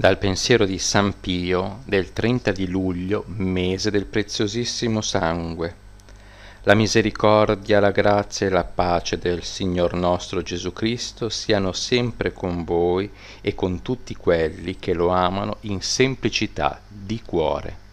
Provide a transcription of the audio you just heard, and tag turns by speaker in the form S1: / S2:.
S1: dal pensiero di San Pio del 30 di luglio, mese del preziosissimo sangue. La misericordia, la grazia e la pace del Signor nostro Gesù Cristo siano sempre con voi e con tutti quelli che lo amano in semplicità di cuore.